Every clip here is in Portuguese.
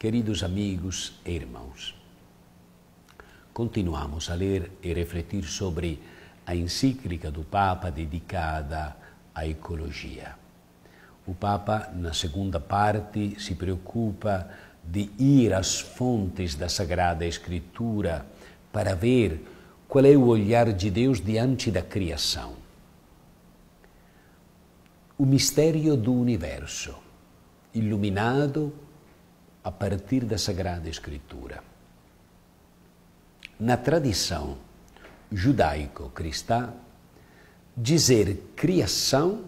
Queridos amigos e irmãos, continuamos a ler e refletir sobre a encíclica do Papa dedicada à ecologia. O Papa, na segunda parte, se preocupa de ir às fontes da Sagrada Escritura para ver qual é o olhar de Deus diante da criação. O mistério do universo, iluminado a partir da Sagrada Escritura. Na tradição judaico-cristã, dizer criação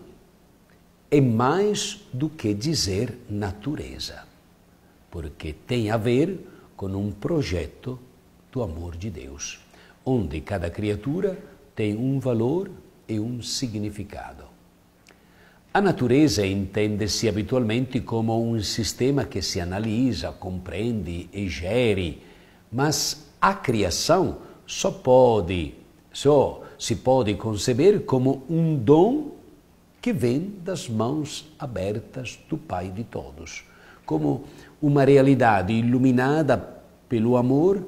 é mais do que dizer natureza, porque tem a ver com um projeto do amor de Deus, onde cada criatura tem um valor e um significado. A natureza intende-se habitualmente como um sistema que se analisa, compreende e gere, mas a criação só pode, só se pode conceber como um dom que vem das mãos abertas do Pai de todos, como uma realidade iluminada pelo amor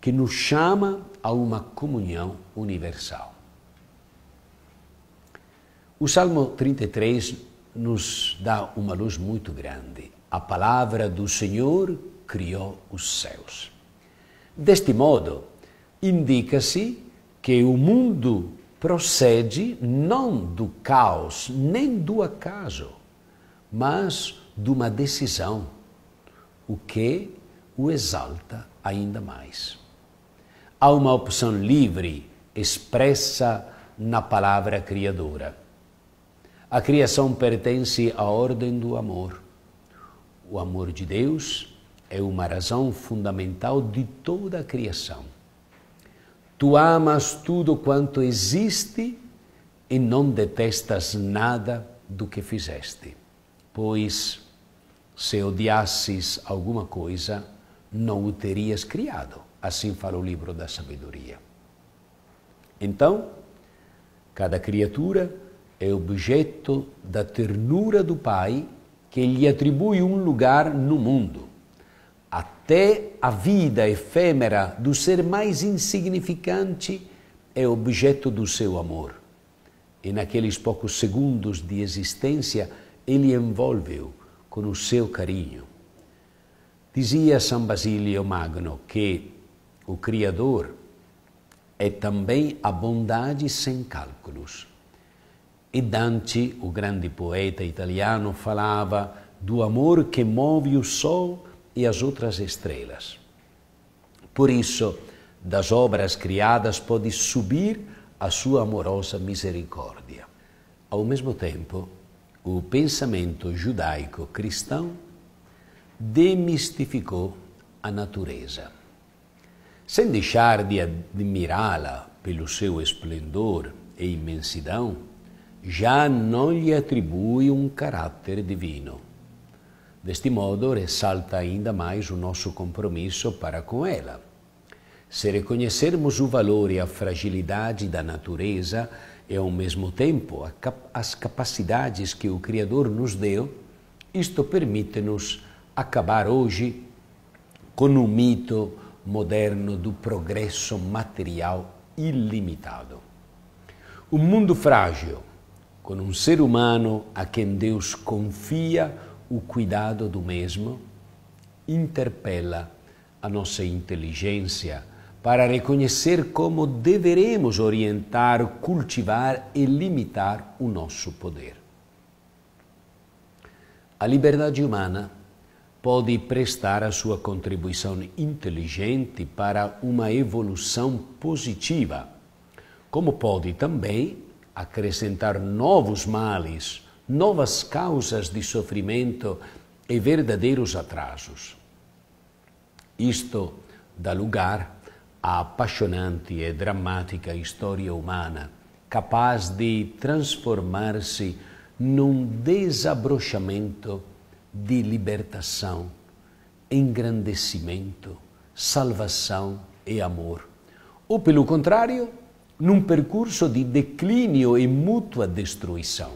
que nos chama a uma comunhão universal. O Salmo 33 nos dá uma luz muito grande. A palavra do Senhor criou os céus. Deste modo, indica-se que o mundo procede não do caos nem do acaso, mas de uma decisão, o que o exalta ainda mais. Há uma opção livre expressa na palavra criadora a criação pertence à ordem do amor. O amor de Deus é uma razão fundamental de toda a criação. Tu amas tudo quanto existe e não detestas nada do que fizeste, pois se odiasses alguma coisa, não o terias criado. Assim fala o livro da sabedoria. Então, cada criatura é objeto da ternura do Pai que lhe atribui um lugar no mundo. Até a vida efêmera do ser mais insignificante é objeto do seu amor. E naqueles poucos segundos de existência, ele envolveu com o seu carinho. Dizia São Basílio Magno que o Criador é também a bondade sem cálculos. E Dante, o grande poeta italiano, falava do amor que move o sol e as outras estrelas. Por isso, das obras criadas pode subir a sua amorosa misericórdia. Ao mesmo tempo, o pensamento judaico-cristão demistificou a natureza. Sem deixar de admirá-la pelo seu esplendor e imensidão, já não lhe atribui um caráter divino. Deste modo, ressalta ainda mais o nosso compromisso para com ela. Se reconhecermos o valor e a fragilidade da natureza e, ao mesmo tempo, as capacidades que o Criador nos deu, isto permite-nos acabar hoje com o mito moderno do progresso material ilimitado. Um mundo frágil, com um ser humano a quem Deus confia o cuidado do mesmo, interpela a nossa inteligência para reconhecer como deveremos orientar, cultivar e limitar o nosso poder. A liberdade humana pode prestar a sua contribuição inteligente para uma evolução positiva, como pode também acrescentar novos males, novas causas de sofrimento e verdadeiros atrasos. Isto dá lugar a apaixonante e dramática história humana, capaz de transformar-se num desabrochamento de libertação, engrandecimento, salvação e amor. Ou, pelo contrário, num percurso de declínio e mútua destruição.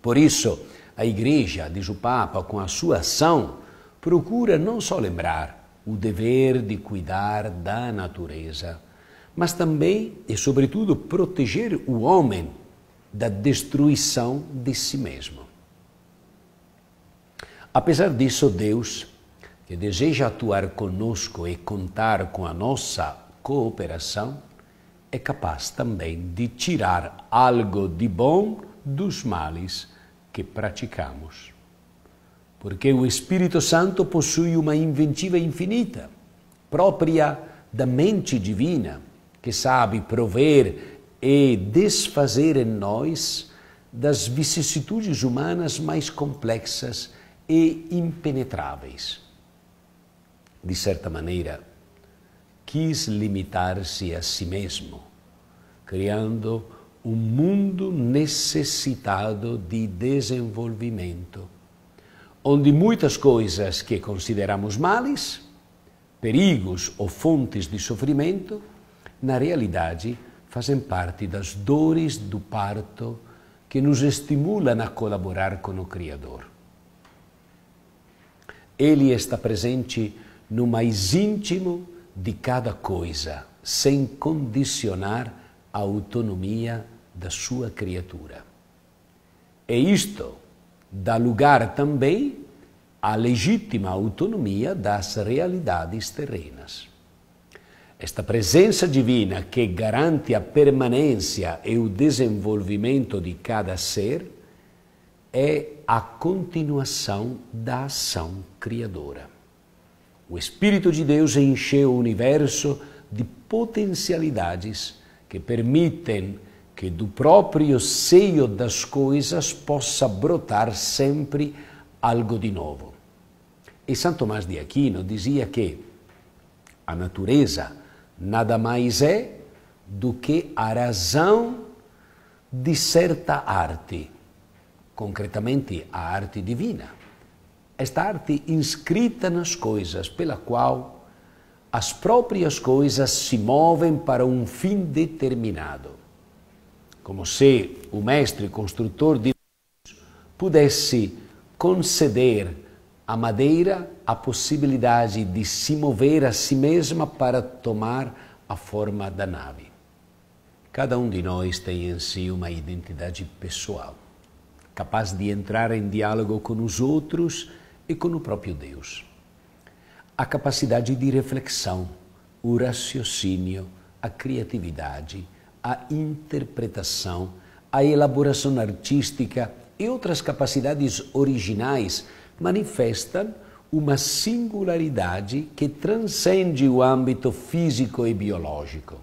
Por isso, a Igreja, diz o Papa, com a sua ação, procura não só lembrar o dever de cuidar da natureza, mas também e sobretudo proteger o homem da destruição de si mesmo. Apesar disso, Deus, que deseja atuar conosco e contar com a nossa cooperação, é capaz também de tirar algo de bom dos males que praticamos. Porque o Espírito Santo possui uma inventiva infinita, própria da mente divina, que sabe prover e desfazer em nós das vicissitudes humanas mais complexas e impenetráveis. De certa maneira, quis limitar-se a si mesmo, criando um mundo necessitado de desenvolvimento, onde muitas coisas que consideramos males, perigos ou fontes de sofrimento, na realidade fazem parte das dores do parto que nos estimulam a colaborar com o Criador. Ele está presente no mais íntimo de cada coisa, sem condicionar a autonomia da sua criatura. E é isto dá lugar também à legítima autonomia das realidades terrenas. Esta presença divina que garante a permanência e o desenvolvimento de cada ser é a continuação da ação criadora. O Espírito de Deus encheu o universo de potencialidades que permitem que do próprio seio das coisas possa brotar sempre algo de novo. E São Tomás de Aquino dizia que a natureza nada mais é do que a razão de certa arte, concretamente a arte divina esta arte inscrita nas coisas, pela qual as próprias coisas se movem para um fim determinado. Como se o mestre construtor de pudesse conceder à madeira a possibilidade de se mover a si mesma para tomar a forma da nave. Cada um de nós tem em si uma identidade pessoal, capaz de entrar em diálogo com os outros e com o próprio Deus. A capacidade de reflexão, o raciocínio, a criatividade, a interpretação, a elaboração artística e outras capacidades originais manifestam uma singularidade que transcende o âmbito físico e biológico.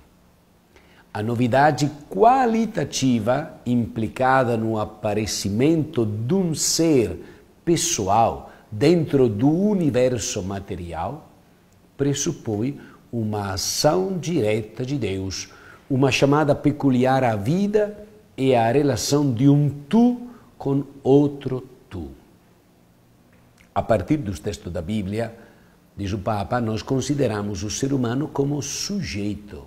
A novidade qualitativa implicada no aparecimento de um ser pessoal dentro do universo material, pressupõe uma ação direta de Deus, uma chamada peculiar à vida e à relação de um tu com outro tu. A partir dos textos da Bíblia, diz o Papa, nós consideramos o ser humano como sujeito,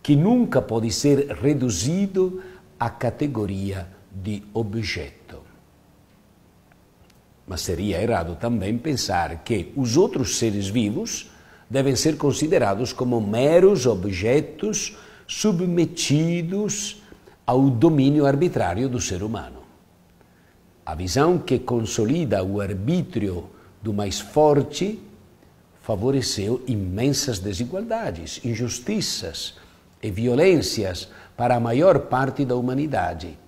que nunca pode ser reduzido à categoria de objeto. Mas seria errado também pensar que os outros seres vivos devem ser considerados como meros objetos submetidos ao domínio arbitrário do ser humano. A visão que consolida o arbítrio do mais forte favoreceu imensas desigualdades, injustiças e violências para a maior parte da humanidade,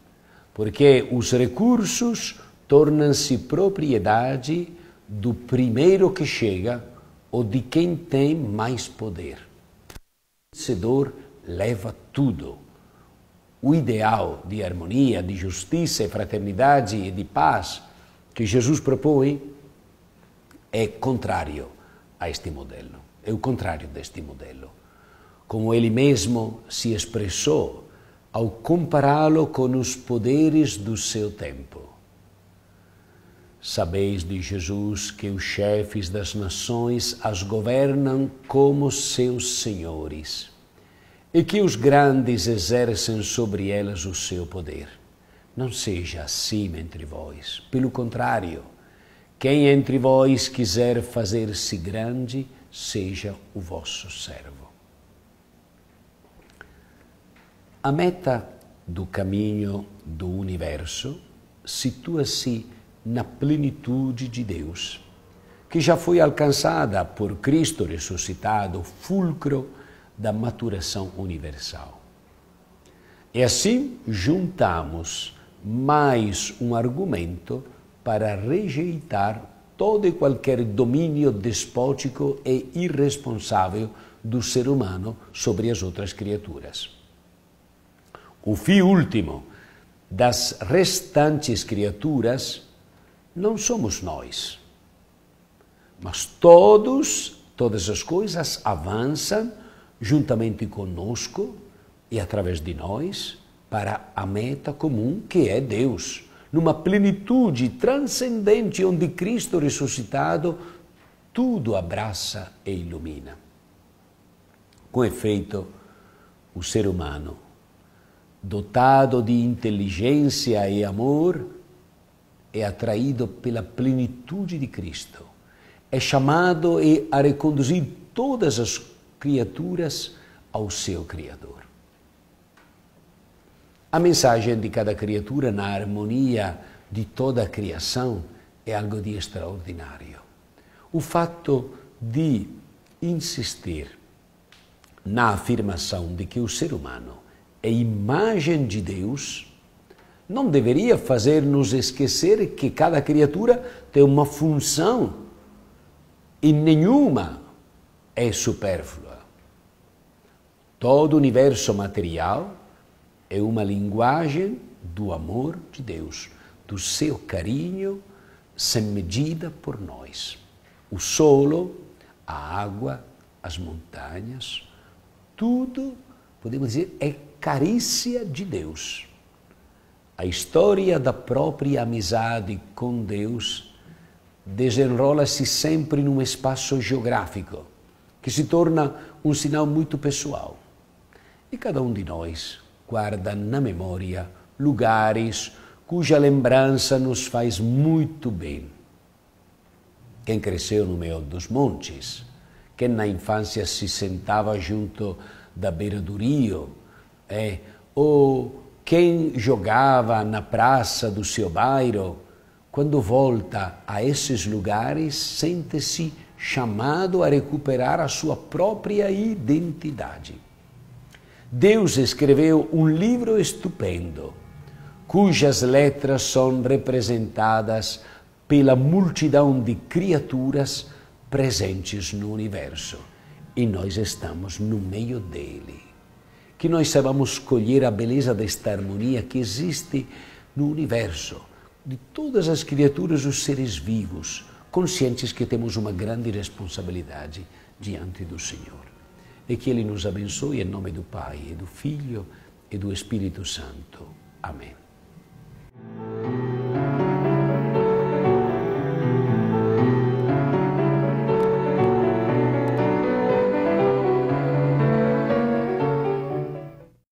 porque os recursos tornam-se propriedade do primeiro que chega ou de quem tem mais poder. O vencedor leva tudo. O ideal de harmonia, de justiça e fraternidade e de paz que Jesus propõe é contrário a este modelo. É o contrário deste modelo. Como ele mesmo se expressou ao compará-lo com os poderes do seu tempo. Sabeis de Jesus que os chefes das nações as governam como seus senhores e que os grandes exercem sobre elas o seu poder. Não seja assim entre vós. Pelo contrário, quem entre vós quiser fazer-se grande, seja o vosso servo. A meta do caminho do universo situa-se na plenitude de Deus, que já foi alcançada por Cristo ressuscitado, fulcro da maturação universal. E assim juntamos mais um argumento para rejeitar todo e qualquer domínio despótico e irresponsável do ser humano sobre as outras criaturas. O fim último das restantes criaturas não somos nós. Mas todos, todas as coisas avançam juntamente conosco e através de nós para a meta comum que é Deus, numa plenitude transcendente onde Cristo ressuscitado tudo abraça e ilumina. Com efeito, o ser humano, dotado de inteligência e amor, é atraído pela plenitude de Cristo, é chamado a reconduzir todas as criaturas ao seu Criador. A mensagem de cada criatura na harmonia de toda a criação é algo de extraordinário. O fato de insistir na afirmação de que o ser humano é imagem de Deus não deveria fazer-nos esquecer que cada criatura tem uma função e nenhuma é supérflua. Todo o universo material é uma linguagem do amor de Deus, do seu carinho sem medida por nós. O solo, a água, as montanhas, tudo, podemos dizer, é carícia de Deus. A história da própria amizade com Deus desenrola-se sempre num espaço geográfico, que se torna um sinal muito pessoal. E cada um de nós guarda na memória lugares cuja lembrança nos faz muito bem. Quem cresceu no meio dos montes, quem na infância se sentava junto da beira do rio, é, ou quem jogava na praça do seu bairro, quando volta a esses lugares, sente-se chamado a recuperar a sua própria identidade. Deus escreveu um livro estupendo, cujas letras são representadas pela multidão de criaturas presentes no universo. E nós estamos no meio dele que nós saibamos colher a beleza desta harmonia que existe no universo, de todas as criaturas, os seres vivos, conscientes que temos uma grande responsabilidade diante do Senhor. E que Ele nos abençoe em nome do Pai, e do Filho e do Espírito Santo. Amém.